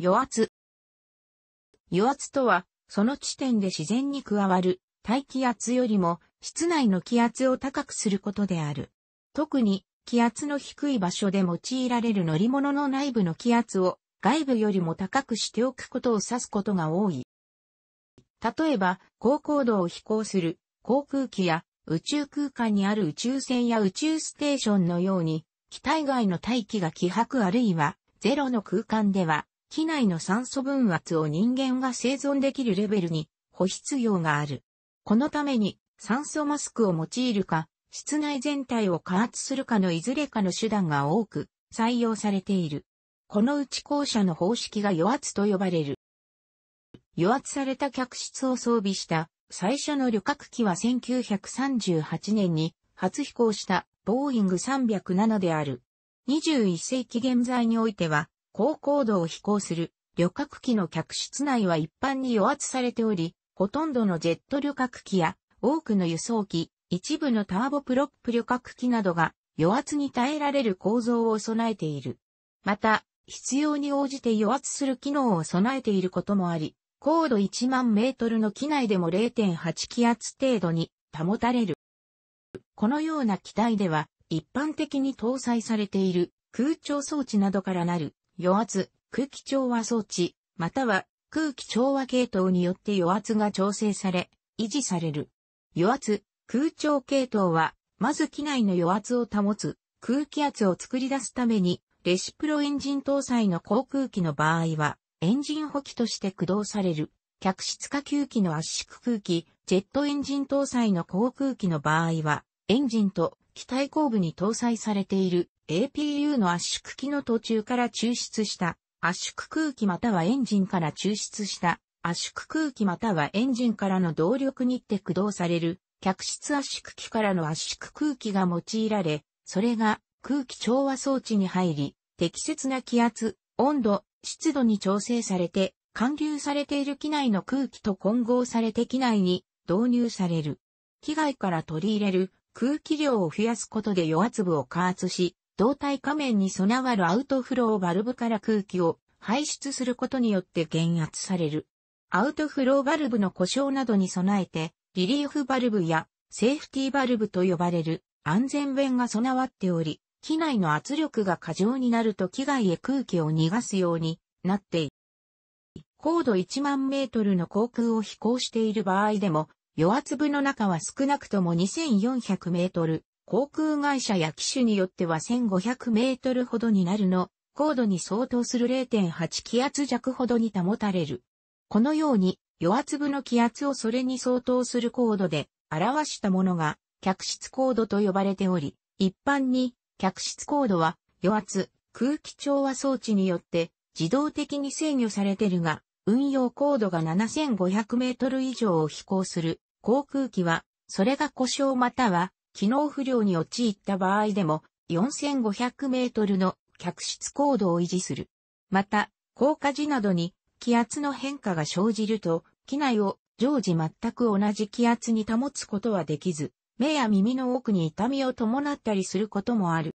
余圧。余圧とは、その地点で自然に加わる大気圧よりも室内の気圧を高くすることである。特に気圧の低い場所で用いられる乗り物の内部の気圧を外部よりも高くしておくことを指すことが多い。例えば、高高度を飛行する航空機や宇宙空間にある宇宙船や宇宙ステーションのように、機体外の大気が希薄あるいはゼロの空間では機内の酸素分圧を人間が生存できるレベルに保湿用がある。このために酸素マスクを用いるか、室内全体を加圧するかのいずれかの手段が多く採用されている。このうち校舎の方式が余圧と呼ばれる。余圧された客室を装備した最初の旅客機は1938年に初飛行したボーイング307である。21世紀現在においては高高度を飛行する旅客機の客室内は一般に与圧されており、ほとんどのジェット旅客機や多くの輸送機、一部のターボプロップ旅客機などが与圧に耐えられる構造を備えている。また、必要に応じて与圧する機能を備えていることもあり、高度1万メートルの機内でも0.8気圧程度に保たれる。このような機体では、一般的に搭載されている空調装置などからなる与圧、空気調和装置、または空気調和系統によって与圧が調整され、維持される。与圧、空調系統は、まず機内の与圧を保つ空気圧を作り出すために、レシプロエンジン搭載の航空機の場合は、エンジン補機として駆動される、客室下吸気の圧縮空気、ジェットエンジン搭載の航空機の場合は、エンジンと機体後部に搭載されている APU の圧縮機の途中から抽出した圧縮空気またはエンジンから抽出した圧縮空気またはエンジンからの動力にって駆動される客室圧縮機からの圧縮空気が用いられ、それが空気調和装置に入り、適切な気圧、温度、湿度に調整されて、貫流されている機内の空気と混合されて機内に導入される。機外から取り入れる空気量を増やすことで余圧部を加圧し、胴体仮面に備わるアウトフローバルブから空気を排出することによって減圧される。アウトフローバルブの故障などに備えて、リリーフバルブやセーフティーバルブと呼ばれる安全弁が備わっており、機内の圧力が過剰になると機外へ空気を逃がすようになっている。高度1万メートルの航空を飛行している場合でも、余圧部の中は少なくとも2400メートル航空会社や機種によっては1500メートルほどになるの、高度に相当する0.8気圧弱ほどに保たれる。このように、余圧部の気圧をそれに相当する高度で表したものが、客室高度と呼ばれており、一般に、客室高度は、余圧、空気調和装置によって自動的に制御されてるが、運用高度が7500メートル以上を飛行する航空機は、それが故障または機能不良に陥った場合でも、4500メートルの客室高度を維持する。また、降下時などに気圧の変化が生じると、機内を常時全く同じ気圧に保つことはできず、目や耳の奥に痛みを伴ったりすることもある。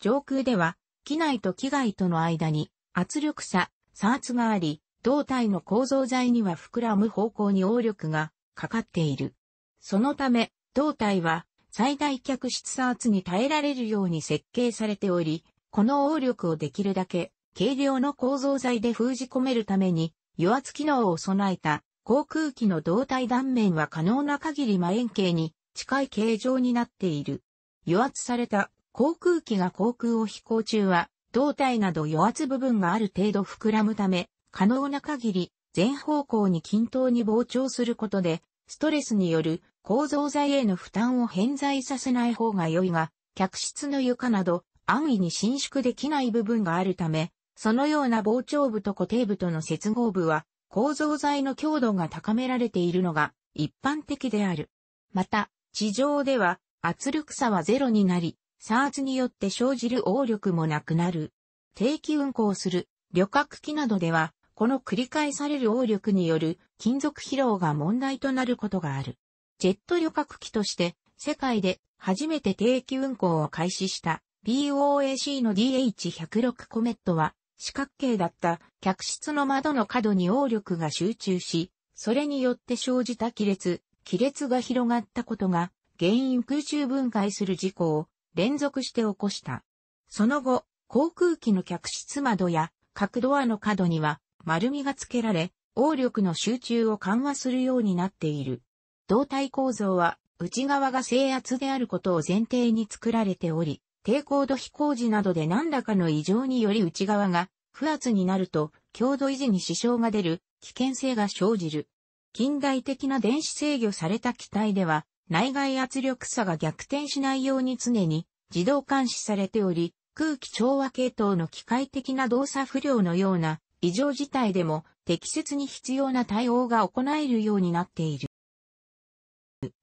上空では、機内と機外との間に圧力差、差圧があり、胴体の構造材には膨らむ方向に応力がかかっている。そのため、胴体は最大客室差圧に耐えられるように設計されており、この応力をできるだけ軽量の構造材で封じ込めるために油圧機能を備えた航空機の胴体断面は可能な限り楕円形に近い形状になっている。油圧された航空機が航空を飛行中は胴体など余圧部分がある程度膨らむため、可能な限り全方向に均等に膨張することで、ストレスによる構造材への負担を偏在させない方が良いが、客室の床など安易に伸縮できない部分があるため、そのような膨張部と固定部との接合部は構造材の強度が高められているのが一般的である。また、地上では圧力差はゼロになり、サ圧によって生じる応力もなくなる。定期運行する旅客機などでは、この繰り返される応力による金属疲労が問題となることがある。ジェット旅客機として世界で初めて定期運航を開始した BOAC の DH106 コメットは四角形だった客室の窓の角に応力が集中し、それによって生じた亀裂、亀裂が広がったことが原因空中分解する事故を連続して起こした。その後、航空機の客室窓や各ドアの角には丸みがつけられ、応力の集中を緩和するようになっている。胴体構造は内側が制圧であることを前提に作られており、低高度飛行時などで何らかの異常により内側が不圧になると強度維持に支障が出る危険性が生じる。近代的な電子制御された機体では内外圧力差が逆転しないように常に自動監視されており、空気調和系統の機械的な動作不良のような異常事態でも適切に必要な対応が行えるようになっている。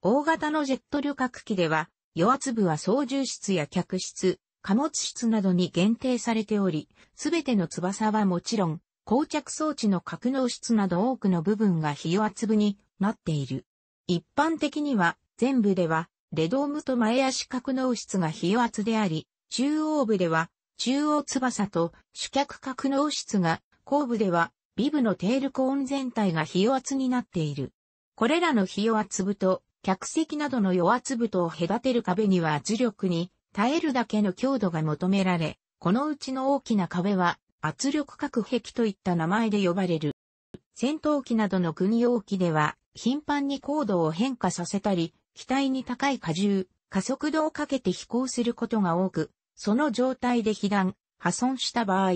大型のジェット旅客機では、与圧部は操縦室や客室、貨物室などに限定されており、すべての翼はもちろん、膠着装置の格納室など多くの部分が非与圧部になっている。一般的には、全部では、レドームと前足格納室が非与圧であり、中央部では、中央翼と主客格納室が、後部では、ビブのテールコーン全体が非与圧になっている。これらの非与圧部と客席などの弱粒とを隔てる壁には圧力に耐えるだけの強度が求められ、このうちの大きな壁は圧力隔壁といった名前で呼ばれる。戦闘機などの軍用機では頻繁に高度を変化させたり、機体に高い荷重、加速度をかけて飛行することが多く、その状態で被弾、破損した場合、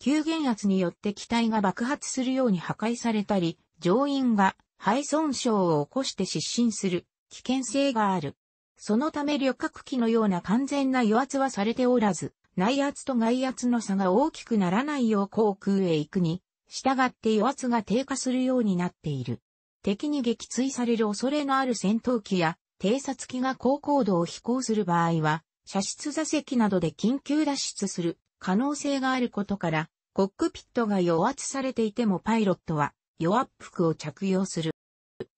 急減圧によって機体が爆発するように破壊されたり、乗員が肺損傷を起こして失神する危険性がある。そのため旅客機のような完全な与圧はされておらず、内圧と外圧の差が大きくならないよう航空へ行くに、従って与圧が低下するようになっている。敵に撃墜される恐れのある戦闘機や偵察機が高高度を飛行する場合は、射出座席などで緊急脱出する可能性があることから、コックピットが与圧されていてもパイロットは弱圧服を着用する。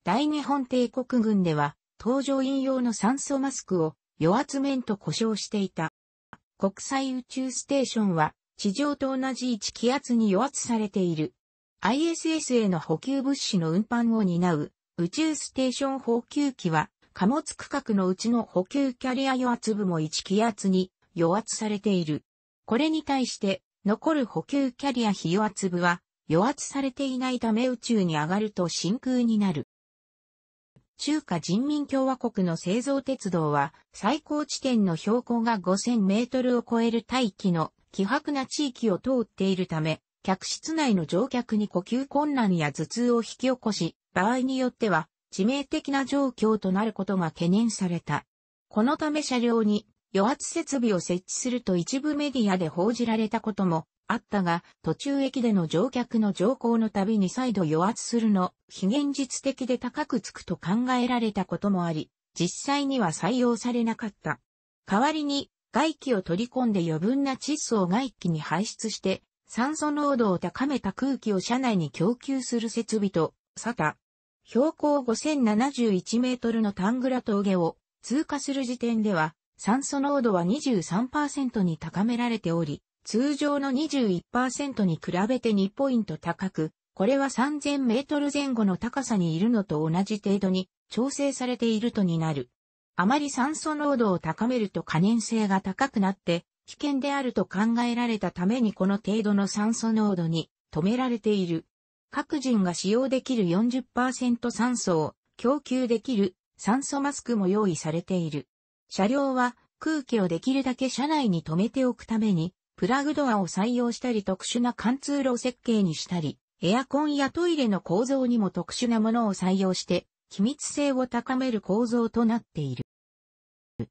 大日本帝国軍では搭乗員用の酸素マスクを余圧面と故障していた。国際宇宙ステーションは地上と同じ1気圧に余圧されている。ISS への補給物資の運搬を担う宇宙ステーション補給機は貨物区画のうちの補給キャリア余圧部も1気圧に余圧されている。これに対して残る補給キャリア非与圧部は余圧されていないため宇宙に上がると真空になる。中華人民共和国の製造鉄道は、最高地点の標高が5000メートルを超える大気の希薄な地域を通っているため、客室内の乗客に呼吸困難や頭痛を引き起こし、場合によっては致命的な状況となることが懸念された。このため車両に余圧設備を設置すると一部メディアで報じられたこともあったが、途中駅での乗客の乗降のたびに再度予圧するの、非現実的で高くつくと考えられたこともあり、実際には採用されなかった。代わりに、外気を取り込んで余分な窒素を外気に排出して、酸素濃度を高めた空気を車内に供給する設備と、サタ。標高5071メートルのタングラ峠を通過する時点では、酸素濃度は23%に高められており、通常の21%に比べて2ポイント高く、これは3000メートル前後の高さにいるのと同じ程度に調整されているとになる。あまり酸素濃度を高めると可燃性が高くなって危険であると考えられたためにこの程度の酸素濃度に止められている。各人が使用できる40%酸素を供給できる酸素マスクも用意されている。車両は空気をできるだけ車内に止めておくためにプラグドアを採用したり特殊な貫通路設計にしたり、エアコンやトイレの構造にも特殊なものを採用して、機密性を高める構造となっている。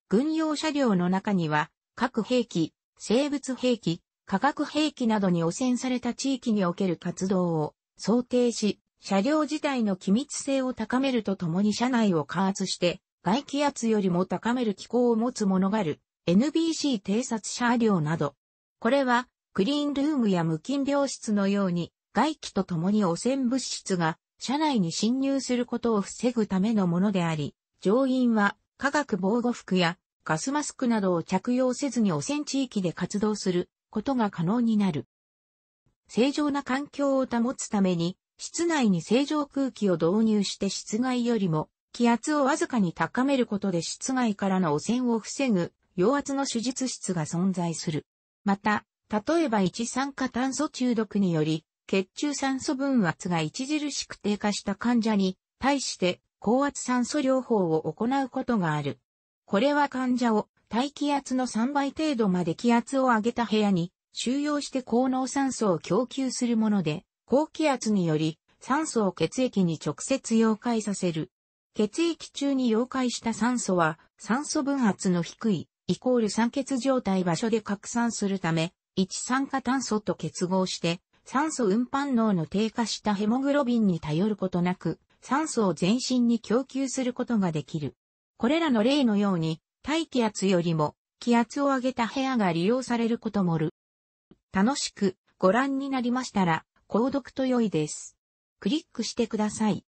軍用車両の中には、核兵器、生物兵器、化学兵器などに汚染された地域における活動を想定し、車両自体の機密性を高めるとともに車内を加圧して、外気圧よりも高める機構を持つものがある、NBC 偵察車両など、これは、クリーンルームや無菌病室のように、外気と共に汚染物質が、車内に侵入することを防ぐためのものであり、乗員は、化学防護服や、ガスマスクなどを着用せずに汚染地域で活動することが可能になる。正常な環境を保つために、室内に正常空気を導入して室外よりも気圧をわずかに高めることで室外からの汚染を防ぐ陽圧の手術室が存在する。また、例えば一酸化炭素中毒により、血中酸素分圧が著しく低下した患者に対して高圧酸素療法を行うことがある。これは患者を大気圧の3倍程度まで気圧を上げた部屋に収容して高濃酸素を供給するもので、高気圧により酸素を血液に直接溶解させる。血液中に溶解した酸素は酸素分圧の低いイコール酸欠状態場所で拡散するため、一酸化炭素と結合して、酸素運搬能の低下したヘモグロビンに頼ることなく、酸素を全身に供給することができる。これらの例のように、大気圧よりも気圧を上げた部屋が利用されることもる。楽しくご覧になりましたら、購読と良いです。クリックしてください。